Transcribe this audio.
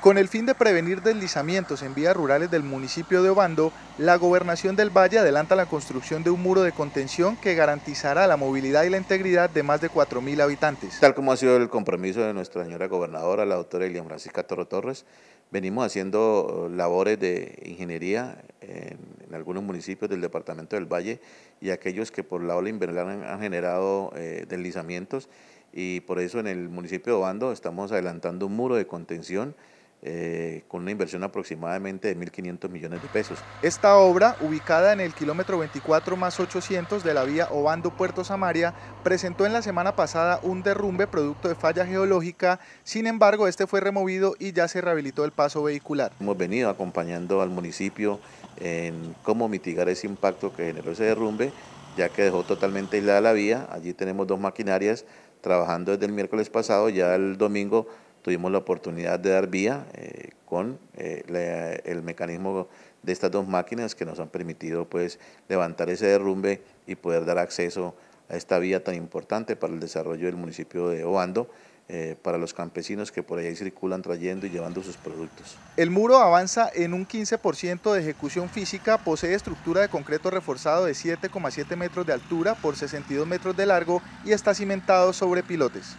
Con el fin de prevenir deslizamientos en vías rurales del municipio de Obando, la gobernación del Valle adelanta la construcción de un muro de contención que garantizará la movilidad y la integridad de más de 4.000 habitantes. Tal como ha sido el compromiso de nuestra señora gobernadora, la doctora Elian Francisca Toro Torres, venimos haciendo eh, labores de ingeniería en, algunos municipios del departamento del Valle y aquellos que por la ola invernal han, generado eh, deslizamientos y por eso en el municipio de Obando estamos adelantando un muro de contención eh, con una inversión aproximadamente de 1.500 millones de pesos. Esta obra, ubicada en el kilómetro 24 más 800 de la vía Obando Puerto Samaria, presentó en la semana pasada un derrumbe producto de falla geológica, sin embargo este fue removido y ya se rehabilitó el paso vehicular. Hemos venido acompañando al municipio en cómo mitigar ese impacto que generó ese derrumbe, ya que dejó totalmente aislada la vía, allí tenemos dos maquinarias trabajando desde el miércoles pasado, ya el domingo tuvimos la oportunidad de dar vía eh, con eh, el mecanismo de estas dos máquinas que nos han permitido pues levantar ese derrumbe y poder dar acceso a esta vía tan importante para el desarrollo del municipio de Obando, eh, para los campesinos que por ahí circulan trayendo y llevando sus productos. El muro avanza en un 15% de ejecución física, posee estructura de concreto reforzado de 7,7 metros de altura por 62 metros de largo y está cimentado sobre pilotes.